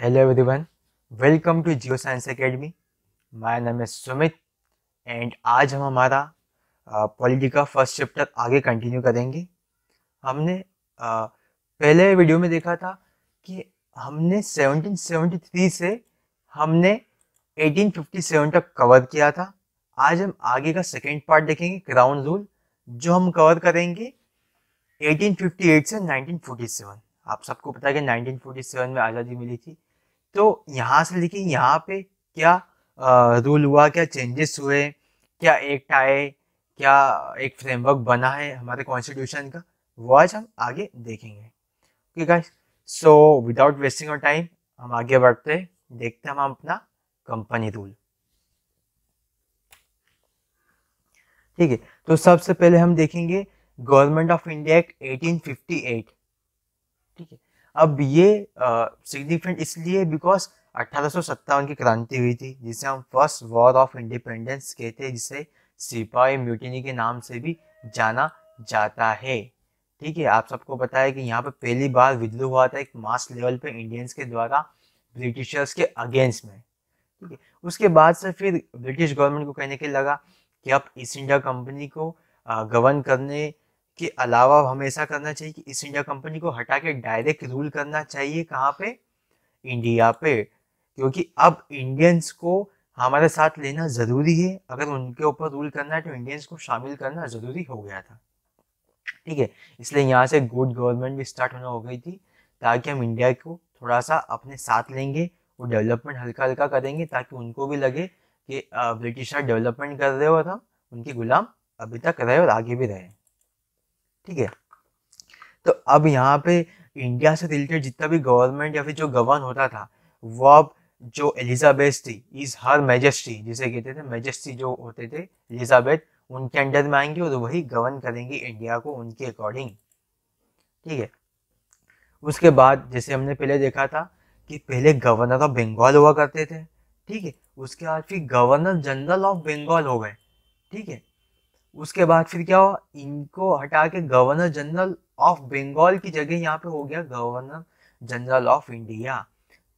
Hello everyone welcome to geo science academy my नाम है Sumit and आज हम हमारा पॉलिटी का फर्स्ट चैप्टर आगे कंटिन्यू करेंगे हमने पहले वीडियो में देखा था कि हमने 1773 से हमने 1857 तक कवर किया था आज हम आगे का सेकेंड पार्ट देखेंगे क्राउन रूल जो हम कवर करेंगे 1858 से 1947 आप सबको पता है कि 1947 में आज़ादी मिली थी तो यहाँ से लेकिन यहाँ पे क्या रूल हुआ क्या चेंजेस हुए क्या एक्ट आए क्या एक फ्रेमवर्क बना है हमारे कॉन्स्टिट्यूशन का वो आज हम आगे देखेंगे okay guys so without wasting of time हम आगे बढ़ते हैं देखते हैं हम अपना कंपनी रूल ठीक है तो सबसे पहले हम देखेंगे गवर्नमेंट ऑफ इंडिया एक्ट 1858 अब ये सिग्निफिकेंट इसलिए बिकॉज अट्ठारह की क्रांति हुई थी जिसे हम फर्स्ट वॉर ऑफ इंडिपेंडेंस कहते हैं जिसे सिपाही म्यूटिनी के नाम से भी जाना जाता है ठीक है आप सबको पता है कि यहाँ पर पहली बार विद्रोह हुआ था एक मास लेवल पे इंडियंस के द्वारा ब्रिटिशर्स के अगेंस्ट में ठीक है उसके बाद से फिर ब्रिटिश गवर्नमेंट को कहने के लगा कि आप ईस्ट इंडिया कंपनी को गवर्न करने के अलावा हमें ऐसा करना चाहिए कि ईस्ट इंडिया कंपनी को हटा के डायरेक्ट रूल करना चाहिए कहाँ पे इंडिया पे क्योंकि अब इंडियंस को हमारे साथ लेना ज़रूरी है अगर उनके ऊपर रूल करना है तो इंडियंस को शामिल करना ज़रूरी हो गया था ठीक है इसलिए यहाँ से गुड गवर्नमेंट भी स्टार्ट होना हो गई थी ताकि हम इंडिया को थोड़ा सा अपने साथ लेंगे और डेवलपमेंट हल्का हल्का करेंगे ताकि उनको भी लगे कि ब्रिटिशर डेवलपमेंट कर रहे हो और हम उनके गुलाम अभी तक रहे और आगे भी रहे ठीक है तो अब यहाँ पे इंडिया से रिलेटेड जितना भी गवर्नमेंट या फिर जो गवर्न होता था वो अब जो एलिजाबेथ थी इज हर मेजेस्टी जिसे कहते थे मेजेस्टी जो होते थे एलिजाबेथ उनके अंडर में आएंगे और वही गवर्न करेंगे इंडिया को उनके अकॉर्डिंग ठीक है उसके बाद जैसे हमने पहले देखा था कि पहले गवर्नर ऑफ बंगाल हुआ करते थे ठीक है उसके बाद फिर गवर्नर जनरल ऑफ बंगाल हो गए ठीक है उसके बाद फिर क्या हुआ इनको हटा के गवर्नर जनरल ऑफ बंगाल की जगह यहाँ पे हो गया गवर्नर जनरल ऑफ इंडिया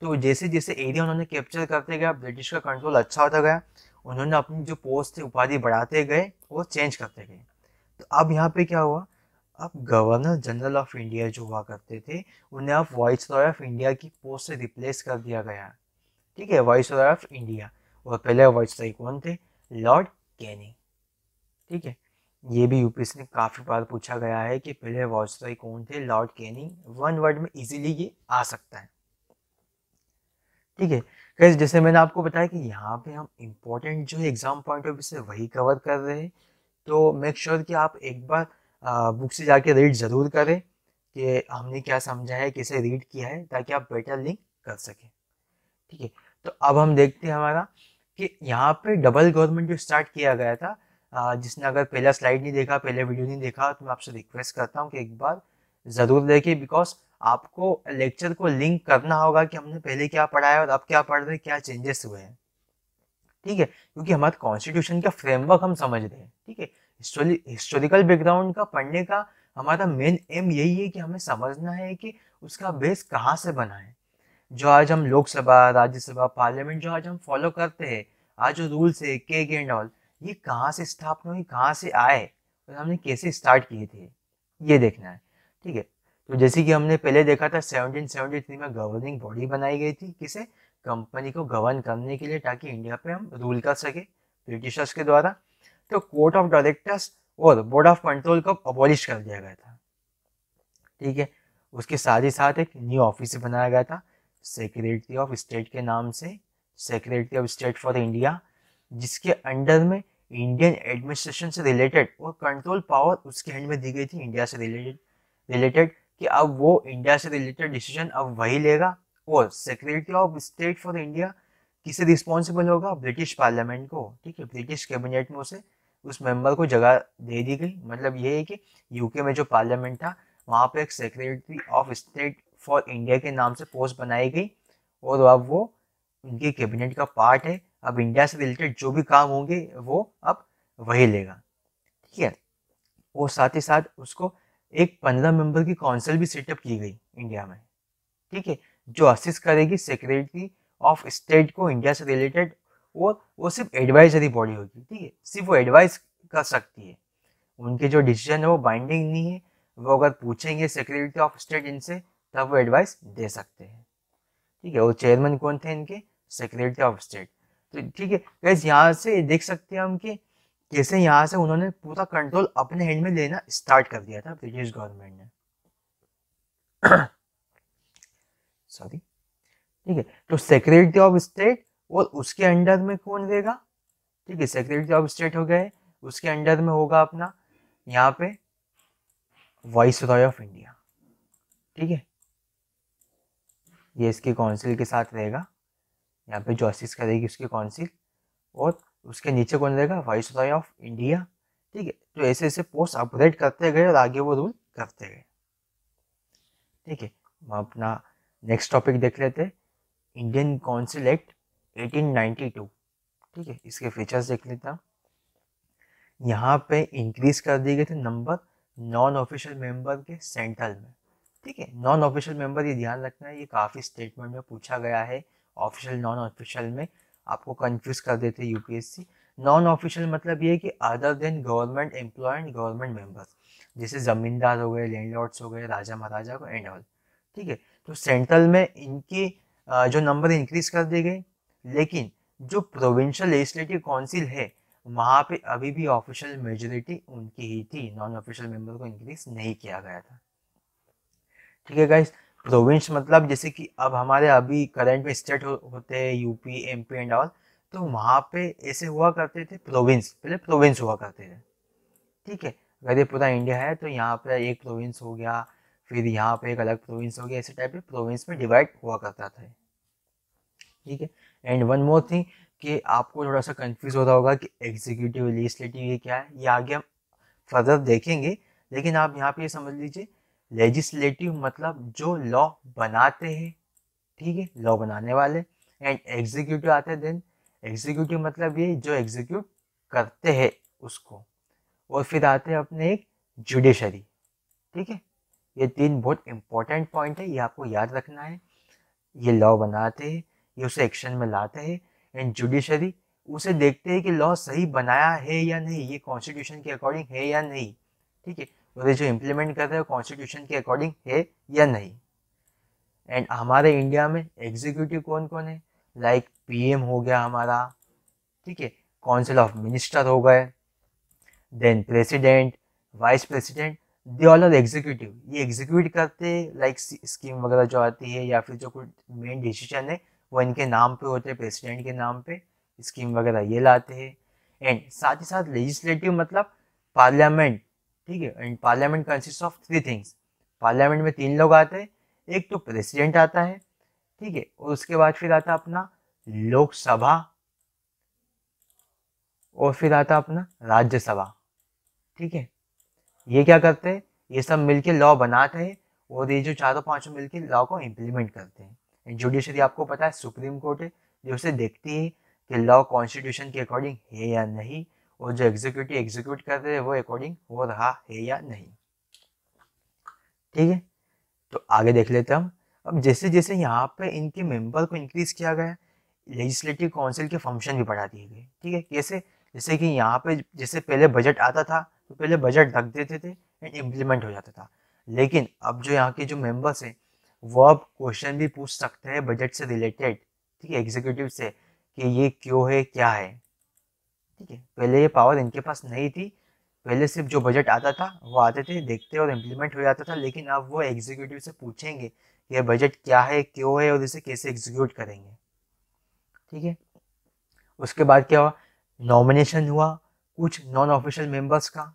तो जैसे जैसे एरिया उन्होंने कैप्चर करते गया ब्रिटिश का कंट्रोल अच्छा होता गया उन्होंने अपनी जो पोस्ट थी उपाधि बढ़ाते गए और चेंज करते गए तो अब यहाँ पे क्या हुआ अब गवर्नर जनरल ऑफ इंडिया जो हुआ करते थे उन्हें अब वाइस रॉय ऑफ इंडिया की पोस्ट से रिप्लेस कर दिया गया ठीक है वाइस रॉय ऑफ इंडिया और पहले वाइस रॉय कौन थे लॉर्ड कैनिंग ठीक है ये भी यूपीएससी ने काफ़ी बार पूछा गया है कि पहले वाजपेयी कौन थे लॉर्ड कैनिंग वन वर्ड में इजीली ये आ सकता है ठीक है कैसे जैसे मैंने आपको बताया कि यहाँ पे हम इम्पोर्टेंट जो एग्जाम पॉइंट ऑफ व्यू से वही कवर कर रहे हैं तो मेक श्योर sure कि आप एक बार बुक से जाके रीड ज़रूर करें कि हमने क्या समझा है कैसे रीड किया है ताकि आप बेटर लिंक कर सकें ठीक है तो अब हम देखते हैं हमारा कि यहाँ पे डबल गवर्नमेंट जो स्टार्ट किया गया था जिसने अगर पहला स्लाइड नहीं देखा पहले वीडियो नहीं देखा तो मैं आपसे रिक्वेस्ट करता हूँ कि एक बार ज़रूर देखिए बिकॉज आपको लेक्चर को लिंक करना होगा कि हमने पहले क्या पढ़ा है और अब क्या पढ़ रहे हैं क्या चेंजेस हुए हैं ठीक है क्योंकि हमारे कॉन्स्टिट्यूशन का फ्रेमवर्क हम समझ रहे हैं ठीक है हिस्टोरिकल बैकग्राउंड का पढ़ने का हमारा मेन एम यही है कि हमें समझना है कि उसका बेस कहाँ से बना है जो आज हम लोकसभा राज्यसभा पार्लियामेंट जो आज हम फॉलो करते हैं आज जो रूल्स है के एंड ऑल ये कहाँ से स्थापना हुई कहाँ से आए और हमने कैसे स्टार्ट किए थे ये देखना है ठीक है तो जैसे कि हमने पहले देखा था सेवनटीन सेवनटी थ्री में गवर्निंग बॉडी बनाई गई थी किसे कंपनी को गवर्न करने के लिए ताकि इंडिया पे हम रूल कर सके ब्रिटिशर्स के द्वारा तो कोर्ट ऑफ डायरेक्टर्स और बोर्ड ऑफ कंट्रोल को अबॉलिश कर दिया गया था ठीक है उसके साथ ही साथ एक न्यू ऑफिस बनाया गया था सेक्रेटरी ऑफ स्टेट के नाम से secretary of state for India जिसके अंडर में इंडियन एडमिनिस्ट्रेशन से रिलेटेड और कंट्रोल पावर उसके हैंड में दी गई थी इंडिया से रिलेटेड रिलेटेड कि अब वो इंडिया से रिलेटेड डिसीजन अब वही लेगा और secretary of state for India किसे रिस्पॉन्सिबल होगा ब्रिटिश पार्लियामेंट को ठीक है ब्रिटिश कैबिनेट में उसे उस मेंबर को जगह दे दी गई मतलब ये है कि यूके में जो पार्लियामेंट था वहाँ पे एक secretary of state for India के नाम से पोस्ट बनाई गई और अब वो उनके कैबिनेट का पार्ट है अब इंडिया से रिलेटेड जो भी काम होंगे वो अब वही लेगा ठीक है और साथ ही साथ उसको एक पंद्रह मेंबर की काउंसिल भी सेटअप की गई इंडिया में ठीक है जो असिस्ट करेगी सेक्रेटरी ऑफ स्टेट को इंडिया से रिलेटेड और वो सिर्फ एडवाइजरी बॉडी होगी ठीक है सिर्फ वो एडवाइस कर सकती है उनके जो डिसीजन है वो बाइंडिंग नहीं है वो अगर पूछेंगे सेक्रेटरी ऑफ स्टेट इनसे तब वो एडवाइस दे सकते हैं ठीक है वो चेयरमैन कौन थे इनके सेक्रेटरी ऑफ स्टेट तो ठीक है गैस यहाँ से देख सकते हैं हम कि कैसे यहाँ से उन्होंने पूरा कंट्रोल अपने हैंड में लेना स्टार्ट कर दिया था ब्रिटिश गवर्नमेंट ने सॉरी ठीक है तो सेक्रेटरी ऑफ स्टेट और उसके अंडर में कौन रहेगा ठीक है सेक्रेटरी ऑफ स्टेट हो गए उसके अंडर में होगा अपना यहाँ पे वाइस रॉय ऑफ इंडिया ठीक है ये इसकी काउंसिल के साथ रहेगा यहाँ पे जो असिस्ट करेगी उसकी काउंसिल और उसके नीचे कौन रहेगा रॉय ऑफ इंडिया ठीक है तो ऐसे ऐसे पोस्ट अपग्रेड करते गए और आगे वो रूल करते गए ठीक है हम अपना नेक्स्ट टॉपिक देख लेते हैं इंडियन काउंसिल एक्ट 1892 ठीक है इसके फीचर्स देख लेते हैं यहाँ पे इंक्रीज कर दिए गए थे नंबर नॉन ऑफिशियल मेंबर के सेंट्रल में ठीक है नॉन ऑफिशियल मेंबर ये ध्यान रखना है ये काफ़ी स्टेटमेंट में पूछा गया है ऑफिशियल नॉन ऑफिशियल में आपको कंफ्यूज कर देते हैं यूपीएससी नॉन ऑफिशियल मतलब ये है कि other than government employ and government members जैसे ज़मींदार हो गए लैंडलॉर्ड्स हो गए राजा महाराजा को एंड ऑल ठीक है तो सेंट्रल में इनके जो नंबर इंक्रीज कर दिए गए लेकिन जो प्रोविंशियल लेजिस्लेटिव काउंसिल है वहाँ पे अभी भी ऑफिशियल मेजोरिटी उनकी ही थी नॉन ऑफिशियल मेंबर को इंक्रीज नहीं किया गया था ठीक है गाइज़ प्रोविंस मतलब जैसे कि अब हमारे अभी करंट में स्टेट हो, होते हैं यूपी एमपी एंड ऑल तो वहाँ पे ऐसे हुआ करते थे प्रोविंस पहले प्रोविंस हुआ करते थे ठीक है अगर ये पूरा इंडिया है तो यहाँ पे एक प्रोविंस हो गया फिर यहाँ पे एक अलग प्रोविंस हो गया ऐसे टाइप के प्रोविंस में डिवाइड हुआ करता था ठीक है एंड वन मोर थिंग कि आपको थोड़ा सा कंफ्यूज हो रहा होगा कि एग्जीक्यूटिव लेजिस्लेटिव ये क्या है ये आगे हम फर्दर देखेंगे लेकिन आप यहाँ पे ये समझ लीजिए लेजिस्लेटिव मतलब जो लॉ बनाते हैं ठीक है लॉ बनाने वाले एंड एग्जीक्यूटिव आते हैं देन एग्जीक्यूटिव मतलब ये जो एग्जीक्यूट करते हैं उसको और फिर आते हैं अपने एक जुडिशरी ठीक है ये तीन बहुत इंपॉर्टेंट पॉइंट है ये आपको याद रखना है ये लॉ बनाते हैं ये उसे एक्शन में लाते हैं एंड जुडिशरी उसे देखते हैं कि लॉ सही बनाया है या नहीं ये कॉन्स्टिट्यूशन के अकॉर्डिंग है या नहीं ठीक है वे जो इम्प्लीमेंट कर रहे हो कॉन्स्टिट्यूशन के अकॉर्डिंग है या नहीं एंड हमारे इंडिया में एग्जीक्यूटिव कौन कौन है लाइक like पीएम हो गया हमारा ठीक है काउंसिल ऑफ मिनिस्टर हो गए then president vice president they all are executive ये एग्जीक्यूट करते लाइक स्कीम वगैरह जो आती है या फिर जो कुछ मेन डिसीजन है वो इनके नाम पे होते हैं प्रेसिडेंट के नाम पे स्कीम वगैरह ये लाते हैं एंड साथ ही साथ लेजिस्लेटिव मतलब पार्लियामेंट ठीक है and parliament consist of three things parliament में तीन लोग आते हैं एक तो प्रेसिडेंट आता है ठीक है और उसके बाद फिर आता अपना लोकसभा और फिर आता अपना राज्यसभा ठीक है ये क्या करते हैं ये सब मिलके लॉ बनाते हैं और ये जो चारों पांचों मिलके लॉ को इम्प्लीमेंट करते हैं एंड जुडिशरी आपको पता है सुप्रीम कोर्ट है जो उसे देखती है कि लॉ कॉन्स्टिट्यूशन के अकॉर्डिंग है या नहीं और जो एग्जीक्यूटिव एग्जीक्यूट कर रहे हैं वो अकॉर्डिंग हो रहा है या नहीं ठीक है तो आगे देख लेते हम अब जैसे जैसे यहाँ पे इनके मेंबर को इंक्रीज किया गया लेजिस्लेटिव काउंसिल के फंक्शन भी बढ़ा दिए गए ठीक है कैसे जैसे कि यहाँ पे जैसे पहले बजट आता था तो पहले बजट रख देते थे एंड इम्प्लीमेंट हो जाता था लेकिन अब जो यहाँ के जो मेंबर्स हैं वो अब क्वेश्चन भी पूछ सकते हैं बजट से रिलेटेड ठीक है एग्जीक्यूटिव से कि ये क्यों है क्या है ठीक है पहले ये पावर इनके पास नहीं थी पहले सिर्फ जो बजट आता था वो आते थे देखते और इम्प्लीमेंट हो जाता था लेकिन अब वो एग्जीक्यूटिव से पूछेंगे ये बजट क्या है क्यों है और इसे कैसे एग्जीक्यूट करेंगे ठीक है उसके बाद क्या हुआ नॉमिनेशन हुआ कुछ नॉन ऑफिशियल मेंबर्स का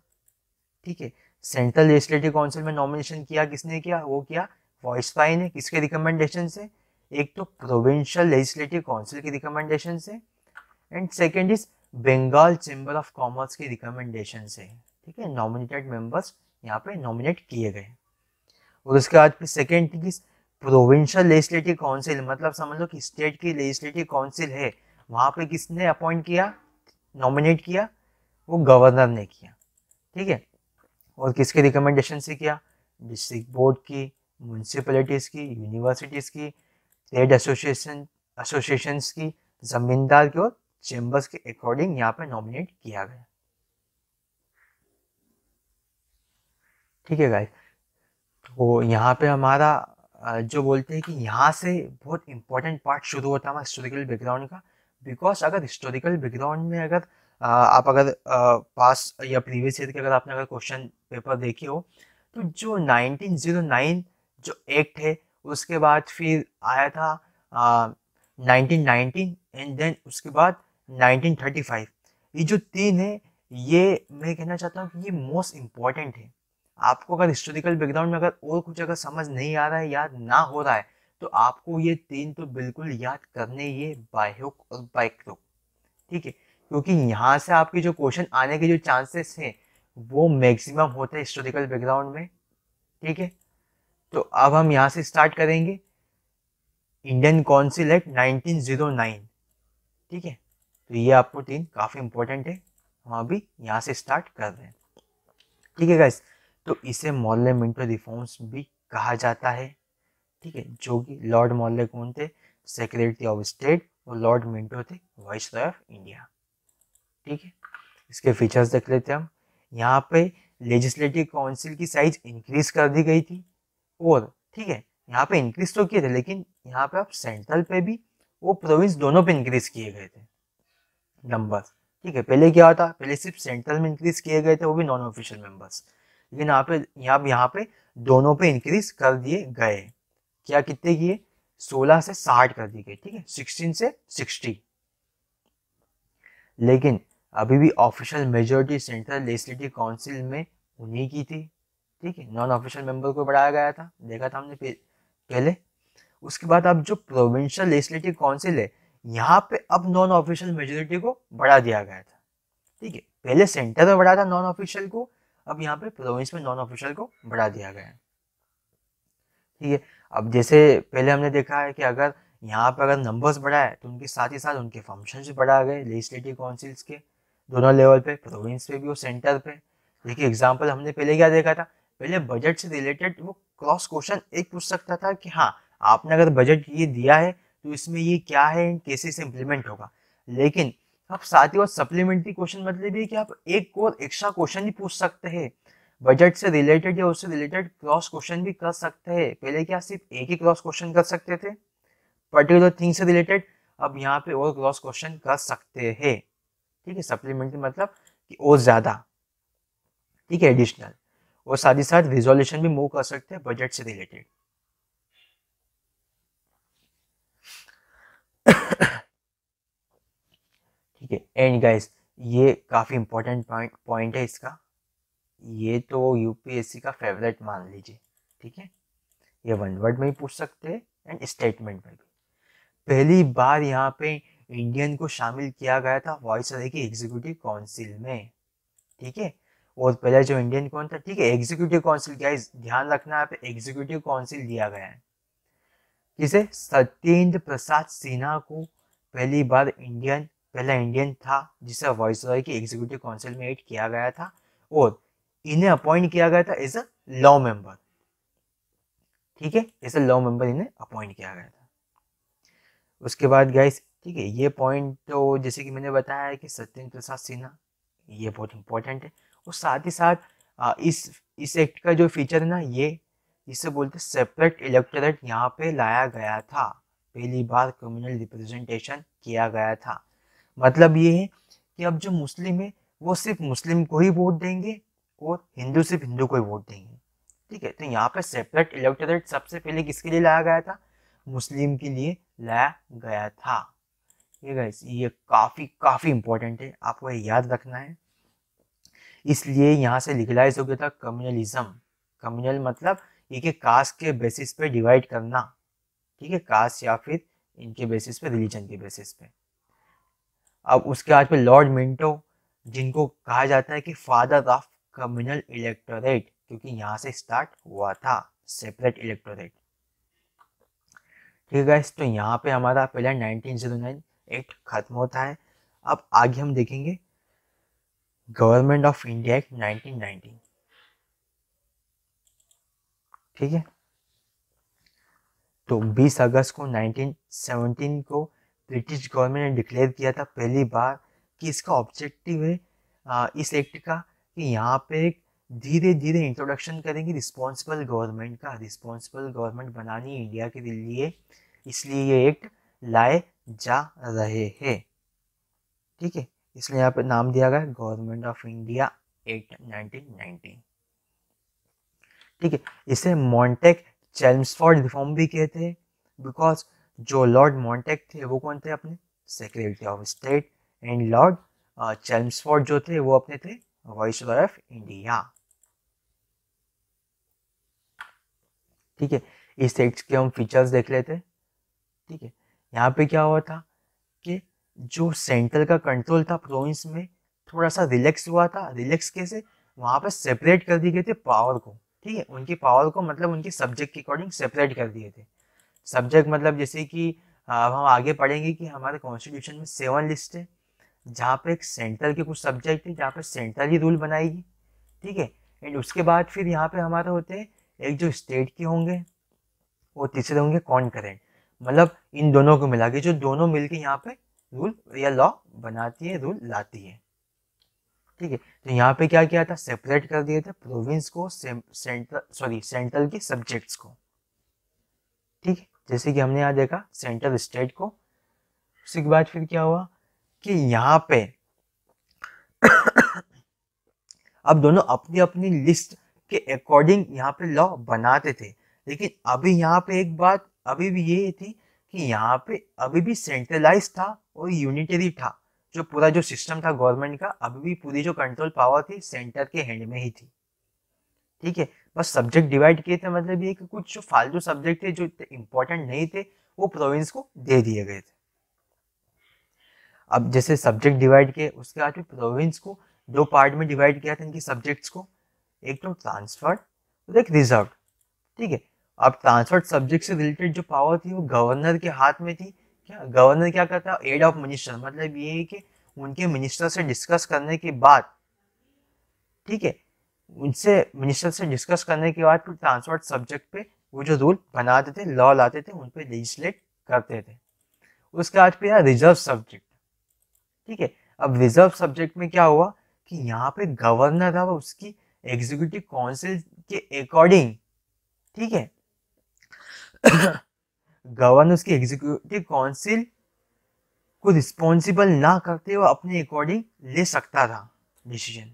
ठीक है सेंट्रल लेजिस्लेटिव काउंसिल में नॉमिनेशन किया किसने किया वो किया वॉइस ने किसके रिकमेंडेशन से एक तो प्रोविंशियल लेजिस्लेटिव काउंसिल के रिकमेंडेशन से and second is Bengal chamber of commerce की रिकमेंडेशन से ठीक है नॉमिनेटेड मेंबर्स यहाँ पे नॉमिनेट किए गए और उसके बाद फिर second thing provincial legislative council मतलब समझ लो कि स्टेट की लेजिस्लेटिव काउंसिल है वहाँ पे किसने अपॉइंट किया नॉमिनेट किया वो गवर्नर ने किया ठीक है और किसके रिकमेंडेशन से किया डिस्ट्रिक्ट बोर्ड की म्यूनसिपलिटीज़ की यूनिवर्सिटीज़ की ट्रेड एसोसिएशन एसोसिएशन की ज़मींदार की और चेम्बर्स के अकॉर्डिंग यहाँ पे नॉमिनेट किया गया ठीक है गाइस तो यहाँ पे हमारा जो बोलते हैं कि यहाँ से बहुत इंपॉर्टेंट पार्ट शुरू होता है हमारा हिस्टोरिकल बैकग्राउंड का बिकॉज अगर हिस्टोरिकल बैकग्राउंड में अगर आप अगर पास या प्रीवियस ईयर के अगर आपने अगर क्वेश्चन पेपर देखे हो तो जो 1909 जो एक्ट है उसके बाद फिर आया था आ, 1919 एंड देन उसके बाद 1935 ये जो तीन है ये मैं कहना चाहता हूँ कि ये मोस्ट इम्पॉर्टेंट है आपको अगर हिस्टोरिकल बैकग्राउंड में अगर और कुछ अगर समझ नहीं आ रहा है याद ना हो रहा है तो आपको ये तीन तो बिल्कुल याद करने ये बायोक और बाइक्रुक ठीक है क्योंकि यहाँ से आपके जो क्वेश्चन आने के जो चांसेस हैं वो मैक्सिमम होते हैं हिस्टोरिकल बैकग्राउंड में ठीक है तो अब हम यहाँ से स्टार्ट करेंगे इंडियन काउंसिल एक्ट 1909 ठीक है तो ये आपको तीन काफ़ी इंपॉर्टेंट है हम अभी यहाँ से स्टार्ट कर रहे हैं ठीक है गाइस तो इसे मॉल्ले मिंटो रिफॉर्म्स भी कहा जाता है ठीक है जो कि लॉर्ड मॉल्ले कौन थे सेक्रेटरी ऑफ स्टेट और लॉर्ड मिंटो थे वाइस रॉय ऑफ इंडिया ठीक है इसके फीचर्स देख लेते हैं हम यहाँ पे लेजिस्लेटिव काउंसिल की साइज इंक्रीज कर दी गई थी और ठीक है यहाँ पे इंक्रीज तो किए थे लेकिन यहाँ पे आप सेंट्रल पे भी वो प्रोविंस दोनों पे इंक्रीज किए गए थे नंबर ठीक है पहले क्या था पहले सिर्फ सेंट्रल में इंक्रीज किए गए थे वो भी नॉन ऑफिशियल मेंबर्स लेकिन यहाँ पे यहाँ यहाँ पे दोनों पे इंक्रीज कर दिए गए क्या कितने किए 16 से 60 कर दिए गए ठीक है 16 से 60 लेकिन अभी भी official majority central legislative council में उन्हीं की थी ठीक है नॉन ऑफिशियल मेंबर को बढ़ाया गया था देखा था हमने पहले उसके बाद अब जो प्रोविंशियल लेजिस्लेटिव काउंसिल है यहाँ पे अब नॉन ऑफिशियल मेजोरिटी को बढ़ा दिया गया था ठीक है पहले सेंटर में बढ़ा था नॉन ऑफिशियल को अब यहाँ पे प्रोविंस में नॉन ऑफिशियल को बढ़ा दिया गया ठीक है अब जैसे पहले हमने देखा है कि अगर यहाँ पे अगर नंबर्स है तो उनके साथ ही साथ उनके भी बढ़ा गए लेजिस्लेटिव काउंसिल्स के दोनों लेवल पे प्रोविंस पे भी और सेंटर पे देखिए एग्जाम्पल हमने पहले क्या देखा था पहले बजट से रिलेटेड वो क्रॉस क्वेश्चन एक पूछ सकता था कि हाँ आपने अगर बजट ये दिया है तो इसमें ये क्या है कैसे से इम्प्लीमेंट होगा लेकिन आप साथ ही और सप्लीमेंट्री क्वेश्चन मतलब ये कि आप एक और एक्स्ट्रा क्वेश्चन भी पूछ सकते हैं बजट से रिलेटेड या उससे रिलेटेड क्रॉस क्वेश्चन भी कर सकते हैं पहले क्या सिर्फ एक ही क्रॉस क्वेश्चन कर सकते थे पर्टिकुलर थिंग से रिलेटेड अब यहाँ पे और क्रॉस क्वेश्चन कर सकते हैं ठीक है सप्लीमेंट्री मतलब कि और ज़्यादा ठीक है एडिशनल और साथ ही साथ रिजोल्यूशन भी मूव कर सकते हैं बजट से रिलेटेड ठीक है एंड गाइस ये काफ़ी इम्पोर्टेंट पॉइंट पॉइंट है इसका ये तो यूपीएससी का फेवरेट मान लीजिए ठीक है ये वन वर्ड में ही पूछ सकते हैं एंड स्टेटमेंट में भी पहली बार यहाँ पे इंडियन को शामिल किया गया था वॉइस ऑफ की एग्जीक्यूटिव काउंसिल में ठीक है और पहले जो इंडियन कौन था ठीक है एग्जीक्यूटिव काउंसिल गाइज ध्यान रखना यहाँ पे एग्जीक्यूटिव काउंसिल दिया गया है जिसे सत्येंद्र प्रसाद सिन्हा को पहली बार इंडियन पहला इंडियन था जिसे वॉइस रॉय के एग्जीक्यूटिव काउंसिल में एड किया गया था और इन्हें अपॉइंट किया गया था एज अ लॉ मेंबर ठीक है एज अ लॉ मेंबर इन्हें अपॉइंट किया गया था उसके बाद गाइस ठीक है ये पॉइंट तो जैसे कि मैंने बताया कि सत्येंद्र प्रसाद सिन्हा ये बहुत इंपॉर्टेंट है और साथ ही साथ इस इस एक्ट का जो फीचर है ना ये इसे बोलते सेपरेट इलेक्टोरेट यहाँ पे लाया गया था पहली बार कम्युनल रिप्रेजेंटेशन किया गया था मतलब ये है कि अब जो मुस्लिम है वो सिर्फ मुस्लिम को ही वोट देंगे और हिंदू सिर्फ हिंदू को ही वोट देंगे ठीक है तो यहाँ पे सेपरेट इलेक्टोरेट सबसे पहले किसके लिए लाया गया था मुस्लिम के लिए लाया गया था ठीक है ये काफ़ी काफ़ी इंपॉर्टेंट है आपको ये याद रखना है इसलिए यहाँ से लिखलाइज हो गया था कम्युनलिज्म कम्युनल मतलब है कास्ट के बेसिस पे डिवाइड करना ठीक है कास्ट या फिर इनके बेसिस पे रिलीजन के बेसिस पे अब उसके बाद पे लॉर्ड मिंटो जिनको कहा जाता है कि फादर ऑफ कम्युनल इलेक्टोरेट क्योंकि यहाँ से स्टार्ट हुआ था सेपरेट इलेक्टोरेट ठीक है तो यहाँ पे हमारा पहला 1909 एक्ट खत्म होता है अब आगे हम देखेंगे गवर्नमेंट ऑफ इंडिया एक्ट 1919 ठीक है तो 20 अगस्त को 1917 को ब्रिटिश गवर्नमेंट ने डिक्लेयर किया था पहली बार कि इसका ऑब्जेक्टिव है आ, इस एक्ट का कि यहाँ पे एक धीरे धीरे इंट्रोडक्शन करेंगे रिस्पॉन्सिबल गवर्नमेंट का रिस्पॉन्सिबल गवर्नमेंट बनानी इंडिया के लिए इसलिए ये एक्ट लाए जा रहे हैं ठीक है इसलिए यहाँ पे नाम दिया गया गवर्नमेंट ऑफ इंडिया एक्ट 1919 ठीक है इसे मॉन्टेक चेल्मस्फोर्ड रिफॉर्म भी कहते हैं बिकॉज जो लॉर्ड मॉन्टेक थे वो कौन थे अपने secretary of state and Lord Chelmsford जो थे वो अपने थे वॉइस ऑफ इंडिया ठीक है इस एक्ट के हम फीचर्स देख लेते हैं ठीक है यहाँ पे क्या हुआ था कि जो सेंट्रल का कंट्रोल था प्रोविंस में थोड़ा सा रिलैक्स हुआ था रिलैक्स कैसे वहां पर सेपरेट कर दिए गए थे पावर को ठीक है उनकी पावर को मतलब उनके सब्जेक्ट के अकॉर्डिंग सेपरेट कर दिए थे सब्जेक्ट मतलब जैसे कि अब हम आगे पढ़ेंगे कि हमारे कॉन्स्टिट्यूशन में सेवन लिस्ट है जहाँ पे एक सेंट्रल के कुछ सब्जेक्ट है जहाँ पे सेंट्रल ही रूल बनाएगी ठीक है एंड उसके बाद फिर यहाँ पे हमारे होते हैं एक जो स्टेट के होंगे वो तीसरे होंगे कॉन करेंट मतलब इन दोनों को मिला के जो दोनों मिलके यहाँ पे रूल या लॉ बनाती है रूल लाती है ठीक है तो यहाँ पे क्या किया था सेपरेट कर दिए थे प्रोविंस को सेंट्रल सॉरी सेंट्रल के सब्जेक्ट्स को ठीक है जैसे कि हमने यहाँ देखा सेंट्रल स्टेट को उसके बाद फिर क्या हुआ कि यहाँ पे अब दोनों अपनी अपनी लिस्ट के अकॉर्डिंग यहाँ पे लॉ बनाते थे लेकिन अभी यहाँ पे एक बात अभी भी ये थी कि यहाँ पे अभी भी सेंट्रलाइज था और यूनिटरी था जो पूरा जो सिस्टम था गवर्नमेंट का अभी भी पूरी जो कंट्रोल पावर थी सेंटर के हैंड में ही थी ठीक है बस सब्जेक्ट डिवाइड किए थे मतलब ये कि कुछ जो फालतू सब्जेक्ट थे जो इम्पोर्टेंट नहीं थे वो प्रोविंस को दे दिए गए थे अब जैसे सब्जेक्ट डिवाइड किए उसके बाद प्रोविंस को दो पार्ट में डिवाइड किया था इनके सब्जेक्ट्स को एक तो ट्रांसफर्ड और एक रिजर्व ठीक है अब ट्रांसफर्ड सब्जेक्ट से रिलेटेड जो पावर थी वो गवर्नर के हाथ में थी क्या गवर्नर क्या करता है एड ऑफ मिनिस्टर मतलब ये है कि उनके मिनिस्टर से डिस्कस करने के बाद ठीक है उनसे मिनिस्टर से डिस्कस करने के बाद फिर ट्रांसफर सब्जेक्ट पे वो जो रूल बनाते थे लॉ लाते थे उन पर लेजिस्लेट करते थे उसके बाद फिर रिजर्व सब्जेक्ट ठीक है अब रिजर्व सब्जेक्ट में क्या हुआ कि यहाँ पे गवर्नर था उसकी एग्जीक्यूटिव काउंसिल के अकॉर्डिंग ठीक है गवर्नर उसकी एग्जीक्यूटिव काउंसिल को रिस्पॉन्सिबल ना करते हुए अपने अकॉर्डिंग ले सकता था डिसीजन